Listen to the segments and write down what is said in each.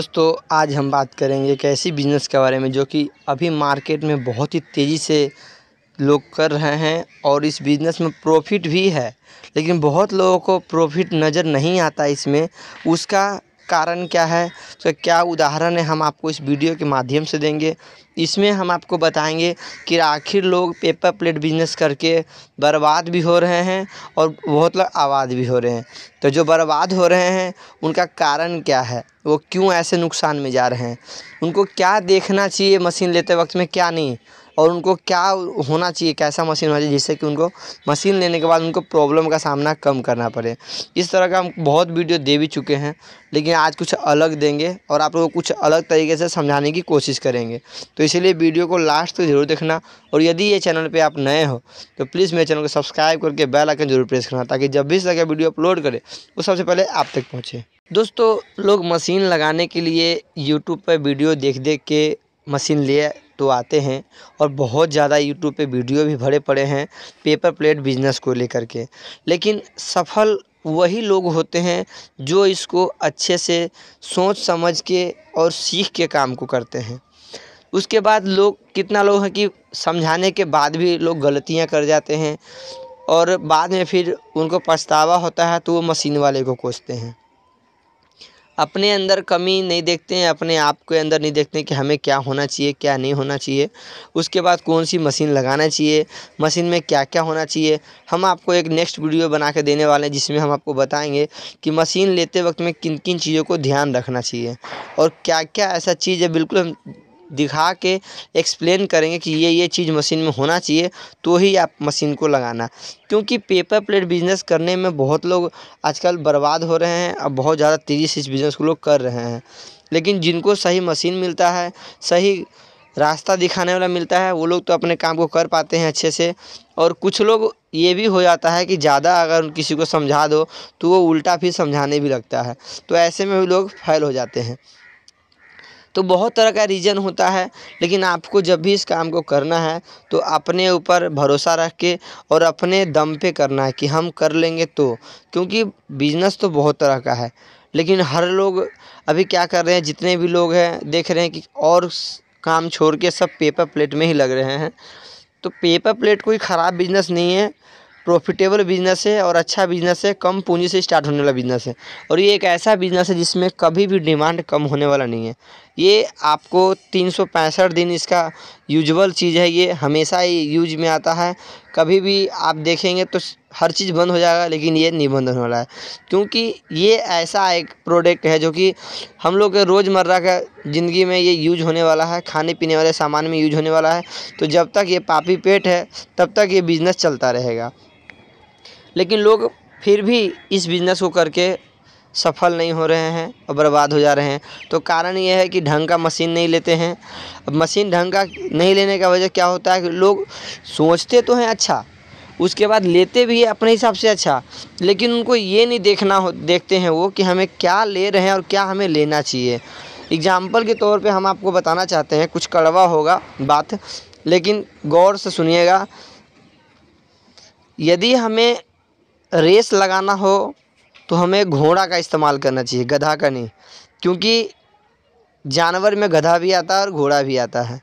दोस्तों आज हम बात करेंगे एक ऐसी बिज़नेस के बारे में जो कि अभी मार्केट में बहुत ही तेज़ी से लोग कर रहे हैं और इस बिज़नेस में प्रॉफिट भी है लेकिन बहुत लोगों को प्रॉफिट नज़र नहीं आता इसमें उसका कारण क्या है उसका तो क्या उदाहरण है हम आपको इस वीडियो के माध्यम से देंगे इसमें हम आपको बताएंगे कि आखिर लोग पेपर प्लेट बिजनेस करके बर्बाद भी हो रहे हैं और बहुत लोग आबाद भी हो रहे हैं तो जो बर्बाद हो रहे हैं उनका कारण क्या है वो क्यों ऐसे नुकसान में जा रहे हैं उनको क्या देखना चाहिए मशीन लेते वक्त में क्या नहीं और उनको क्या होना चाहिए कैसा मशीन होना चाहिए जिससे कि उनको मशीन लेने के बाद उनको प्रॉब्लम का सामना कम करना पड़े इस तरह का हम बहुत वीडियो दे भी चुके हैं लेकिन आज कुछ अलग देंगे और आप लोगों को कुछ अलग तरीके से समझाने की कोशिश करेंगे तो इसलिए वीडियो को लास्ट तक ज़रूर देखना और यदि ये चैनल पर आप नए हो तो प्लीज़ मेरे चैनल को सब्सक्राइब करके बेल आइकन जरूर प्रेस करना ताकि जब भी इस तरह का वीडियो अपलोड करें वो सबसे पहले आप तक पहुँचे दोस्तों लोग मशीन लगाने के लिए यूट्यूब पर वीडियो देख देख के मशीन लिए तो आते हैं और बहुत ज़्यादा यूट्यूब पे वीडियो भी भरे पड़े हैं पेपर प्लेट बिजनेस को लेकर के लेकिन सफल वही लोग होते हैं जो इसको अच्छे से सोच समझ के और सीख के काम को करते हैं उसके बाद लोग कितना लोग हैं कि समझाने के बाद भी लोग गलतियां कर जाते हैं और बाद में फिर उनको पछतावा होता है तो वो मशीन वाले को कोसते हैं अपने अंदर कमी नहीं देखते हैं अपने आप के अंदर नहीं देखते हैं कि हमें क्या होना चाहिए क्या नहीं होना चाहिए उसके बाद कौन सी मशीन लगाना चाहिए मशीन में क्या क्या होना चाहिए हम आपको एक नेक्स्ट वीडियो बना के देने वाले हैं जिसमें हम आपको बताएंगे कि मशीन लेते वक्त में किन किन चीज़ों को ध्यान रखना चाहिए और क्या क्या ऐसा चीज़ है बिल्कुल हम दिखा के एक्सप्लेन करेंगे कि ये ये चीज़ मशीन में होना चाहिए तो ही आप मशीन को लगाना क्योंकि पेपर प्लेट बिजनेस करने में बहुत लोग आजकल बर्बाद हो रहे हैं और बहुत ज़्यादा तेज़ी से इस बिजनेस को लोग कर रहे हैं लेकिन जिनको सही मशीन मिलता है सही रास्ता दिखाने वाला मिलता है वो लोग तो अपने काम को कर पाते हैं अच्छे से और कुछ लोग ये भी हो जाता है कि ज़्यादा अगर किसी को समझा दो तो वो उल्टा फिर समझाने भी लगता है तो ऐसे में भी लोग फैल हो जाते हैं तो बहुत तरह का रीज़न होता है लेकिन आपको जब भी इस काम को करना है तो अपने ऊपर भरोसा रख के और अपने दम पे करना है कि हम कर लेंगे तो क्योंकि बिजनेस तो बहुत तरह का है लेकिन हर लोग अभी क्या कर रहे हैं जितने भी लोग हैं देख रहे हैं कि और काम छोड़ के सब पेपर प्लेट में ही लग रहे हैं तो पेपर प्लेट कोई ख़राब बिजनेस नहीं है प्रॉफिटेबल बिजनेस है और अच्छा बिजनेस है कम पूंजी से स्टार्ट होने वाला बिजनेस है और ये एक ऐसा बिजनेस है जिसमें कभी भी डिमांड कम होने वाला नहीं है ये आपको तीन दिन इसका यूजल चीज़ है ये हमेशा ही यूज में आता है कभी भी आप देखेंगे तो हर चीज़ बंद हो जाएगा लेकिन ये नहीं बंद होने वाला है क्योंकि ये ऐसा एक प्रोडक्ट है जो कि हम लोग के रोज़मर्रा का ज़िंदगी में ये यूज होने वाला है खाने पीने वाले सामान में यूज होने वाला है तो जब तक ये पापी पेट है तब तक ये बिज़नेस चलता रहेगा लेकिन लोग फिर भी इस बिज़नेस को करके सफल नहीं हो रहे हैं और बर्बाद हो जा रहे हैं तो कारण ये है कि ढंग का मशीन नहीं लेते हैं अब मशीन ढंग का नहीं लेने का वजह क्या होता है कि लोग सोचते तो हैं अच्छा उसके बाद लेते भी है अपने हिसाब से अच्छा लेकिन उनको ये नहीं देखना हो देखते हैं वो कि हमें क्या ले रहे हैं और क्या हमें लेना चाहिए एग्ज़ाम्पल के तौर पर हम आपको बताना चाहते हैं कुछ कड़वा होगा बात लेकिन गौर से सुनिएगा यदि हमें रेस लगाना हो तो हमें घोड़ा का इस्तेमाल करना चाहिए गधा का नहीं क्योंकि जानवर में गधा भी आता है और घोड़ा भी आता है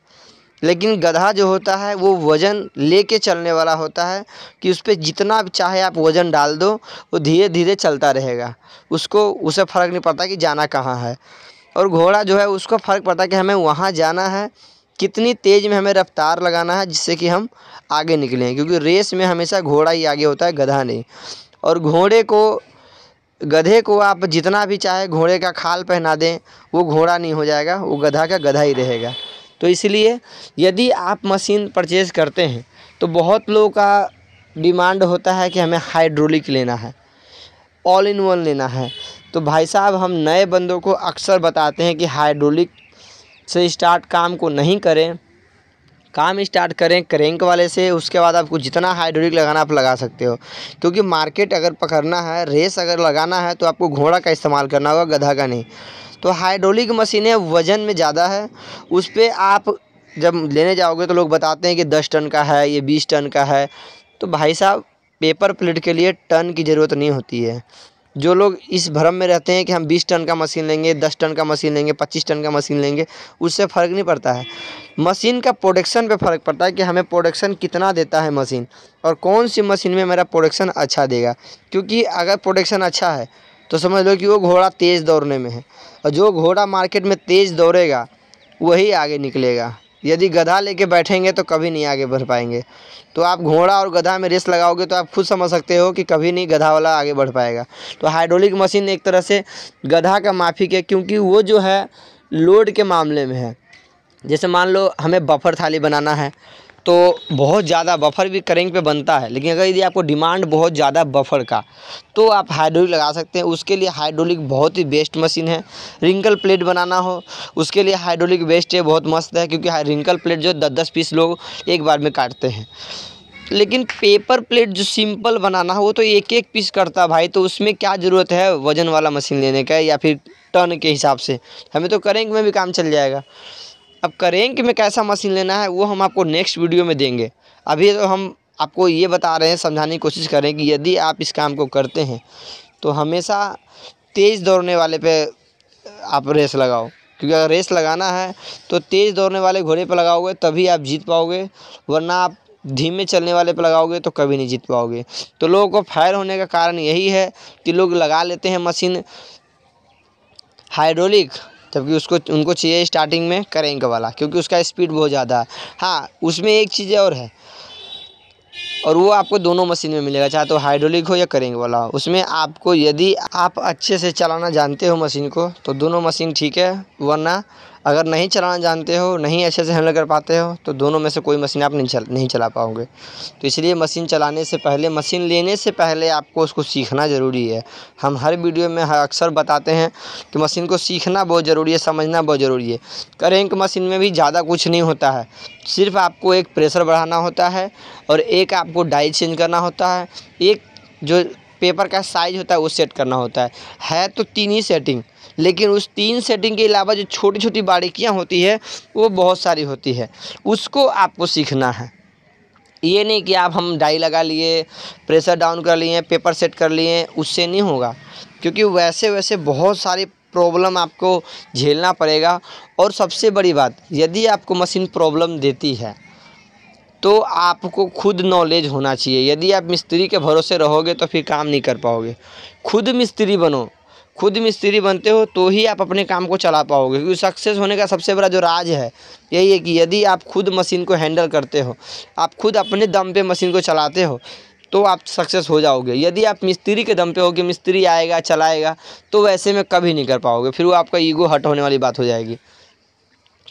लेकिन गधा जो होता है वो वज़न लेके चलने वाला होता है कि उस पर जितना चाहे आप वज़न डाल दो वो धीरे धीरे चलता रहेगा उसको उसे फ़र्क नहीं पड़ता कि जाना कहाँ है और घोड़ा जो है उसको फ़र्क पड़ता है कि हमें वहाँ जाना है कितनी तेज़ में हमें रफ़्तार लगाना है जिससे कि हम आगे निकलें क्योंकि रेस में हमेशा घोड़ा ही आगे होता है गधा नहीं और घोड़े को गधे को आप जितना भी चाहे घोड़े का खाल पहना दें वो घोड़ा नहीं हो जाएगा वो गधा का गधा ही रहेगा तो इसलिए यदि आप मशीन परचेज़ करते हैं तो बहुत लोगों का डिमांड होता है कि हमें हाइड्रोलिक लेना है ऑल इन वन लेना है तो भाई साहब हम नए बंदों को अक्सर बताते हैं कि हाइड्रोलिक से स्टार्ट काम को नहीं करें काम स्टार्ट करें क्रेंक वाले से उसके बाद आपको जितना हाइड्रोलिक लगाना आप लगा सकते हो क्योंकि मार्केट अगर पकड़ना है रेस अगर लगाना है तो आपको घोड़ा का इस्तेमाल करना होगा गधा का नहीं तो हाइड्रोलिक मशीनें वज़न में ज़्यादा है उस पर आप जब लेने जाओगे तो लोग बताते हैं कि दस टन का है ये बीस टन का है तो भाई साहब पेपर प्लेट के लिए टन की ज़रूरत नहीं होती है जो लोग इस भ्रम में रहते हैं कि हम बीस टन का मशीन लेंगे दस टन का मशीन लेंगे पच्चीस टन का मशीन लेंगे उससे फ़र्क नहीं पड़ता है मशीन का प्रोडक्शन पे फ़र्क पड़ता है कि हमें प्रोडक्शन कितना देता है मशीन और कौन सी मशीन में मेरा प्रोडक्शन अच्छा देगा क्योंकि अगर प्रोडक्शन अच्छा है तो समझ लो कि वो घोड़ा तेज़ दौड़ने में है और जो घोड़ा मार्केट में तेज़ दौड़ेगा वही आगे निकलेगा यदि गधा लेके बैठेंगे तो कभी नहीं आगे बढ़ पाएंगे तो आप घोड़ा और गधा में रेस लगाओगे तो आप खुद समझ सकते हो कि कभी नहीं गधा वाला आगे बढ़ पाएगा तो हाइड्रोलिक मशीन एक तरह से गधा का माफिक है क्योंकि वो जो है लोड के मामले में है जैसे मान लो हमें बफर थाली बनाना है तो बहुत ज़्यादा बफर भी करेंट पे बनता है लेकिन अगर यदि आपको डिमांड बहुत ज़्यादा बफर का तो आप हाइड्रोलिक लगा सकते हैं उसके लिए हाइड्रोलिक बहुत ही बेस्ट मशीन है रिंकल प्लेट बनाना हो उसके लिए हाइड्रोलिक बेस्ट है बहुत मस्त है क्योंकि रिंकल प्लेट जो दस दस पीस लोग एक बार में काटते हैं लेकिन पेपर प्लेट जो सिंपल बनाना हो वो तो एक एक पीस करता भाई तो उसमें क्या ज़रूरत है वज़न वाला मशीन लेने का या फिर टन के हिसाब से हमें तो करेंगे में भी काम चल जाएगा अब करेंक में कैसा मशीन लेना है वो हम आपको नेक्स्ट वीडियो में देंगे अभी तो हम आपको ये बता रहे हैं समझाने की कोशिश करें कि यदि आप इस काम को करते हैं तो हमेशा तेज़ दौड़ने वाले पे आप रेस लगाओ क्योंकि अगर रेस लगाना है तो तेज़ दौड़ने वाले घोड़े पर लगाओगे तभी आप जीत पाओगे वरना आप धीमे चलने वाले पर लगाओगे तो कभी नहीं जीत पाओगे तो लोगों को फायर होने का कारण यही है कि लोग लगा लेते हैं मशीन हाइड्रोलिक जबकि उसको उनको चाहिए स्टार्टिंग में करेंग वाला क्योंकि उसका स्पीड बहुत ज़्यादा है हाँ उसमें एक चीज़ और है और वो आपको दोनों मशीन में मिलेगा चाहे तो हाइड्रोलिक हो या करेंग वाला हो उसमें आपको यदि आप अच्छे से चलाना जानते हो मशीन को तो दोनों मशीन ठीक है वरना अगर नहीं चलाना जानते हो नहीं अच्छे से हैंडल कर पाते हो तो दोनों में से कोई मशीन आप नहीं चल नहीं चला पाओगे तो इसलिए मशीन चलाने से पहले मशीन लेने से पहले आपको उसको सीखना ज़रूरी है हम हर वीडियो में अक्सर बताते हैं कि मशीन को सीखना बहुत ज़रूरी है समझना बहुत ज़रूरी है करेंट मशीन में भी ज़्यादा कुछ नहीं होता है सिर्फ आपको एक प्रेशर बढ़ाना होता है और एक आपको डाइट चेंज करना होता है एक जो पेपर का साइज होता है वो सेट करना होता है है तो तीन ही सेटिंग लेकिन उस तीन सेटिंग के अलावा जो छोटी छोटी बारीकियाँ होती है वो बहुत सारी होती है उसको आपको सीखना है ये नहीं कि आप हम डाई लगा लिए प्रेशर डाउन कर लिए पेपर सेट कर लिए उससे नहीं होगा क्योंकि वैसे वैसे बहुत सारी प्रॉब्लम आपको झेलना पड़ेगा और सबसे बड़ी बात यदि आपको मशीन प्रॉब्लम देती है तो आपको खुद नॉलेज होना चाहिए यदि आप मिस्त्री के भरोसे रहोगे तो फिर काम नहीं कर पाओगे खुद मिस्त्री बनो खुद मिस्त्री बनते हो तो ही आप अपने काम को चला पाओगे क्योंकि सक्सेस होने का सबसे बड़ा जो राज है यही है कि यदि आप खुद मशीन को हैंडल करते हो आप खुद अपने दम पे मशीन को चलाते हो तो आप सक्सेस हो जाओगे यदि आप मिस्त्री के दम पे हो कि मिस्त्री आएगा चलाएगा तो वैसे में कभी नहीं कर पाओगे फिर वो आपका ईगो हट होने वाली बात हो जाएगी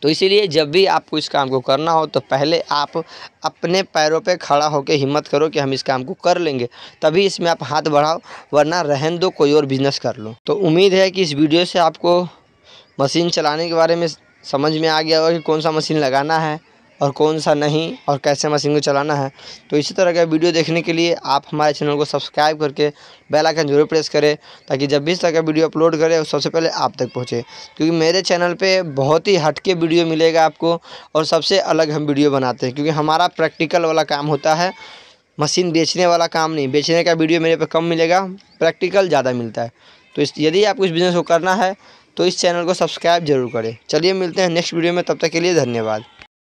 तो इसीलिए जब भी आपको इस काम को करना हो तो पहले आप अपने पैरों पे खड़ा होकर हिम्मत करो कि हम इस काम को कर लेंगे तभी इसमें आप हाथ बढ़ाओ वरना रहन दो कोई और बिजनेस कर लो तो उम्मीद है कि इस वीडियो से आपको मशीन चलाने के बारे में समझ में आ गया होगा कि कौन सा मशीन लगाना है और कौन सा नहीं और कैसे मशीन को चलाना है तो इसी तरह का वीडियो देखने के लिए आप हमारे चैनल को सब्सक्राइब करके बेल आइकन जरूर प्रेस करें ताकि जब भी इस तरह का वीडियो अपलोड करें सबसे पहले आप तक पहुँचे क्योंकि मेरे चैनल पर बहुत ही हटके वीडियो मिलेगा आपको और सबसे अलग हम वीडियो बनाते हैं क्योंकि हमारा प्रैक्टिकल वाला काम होता है मशीन बेचने वाला काम नहीं बेचने का वीडियो मेरे पर कम मिलेगा प्रैक्टिकल ज़्यादा मिलता है तो इस यदि आपको इस बिज़नेस को करना है तो इस चैनल को सब्सक्राइब जरूर करें चलिए मिलते हैं नेक्स्ट वीडियो में तब तक के लिए धन्यवाद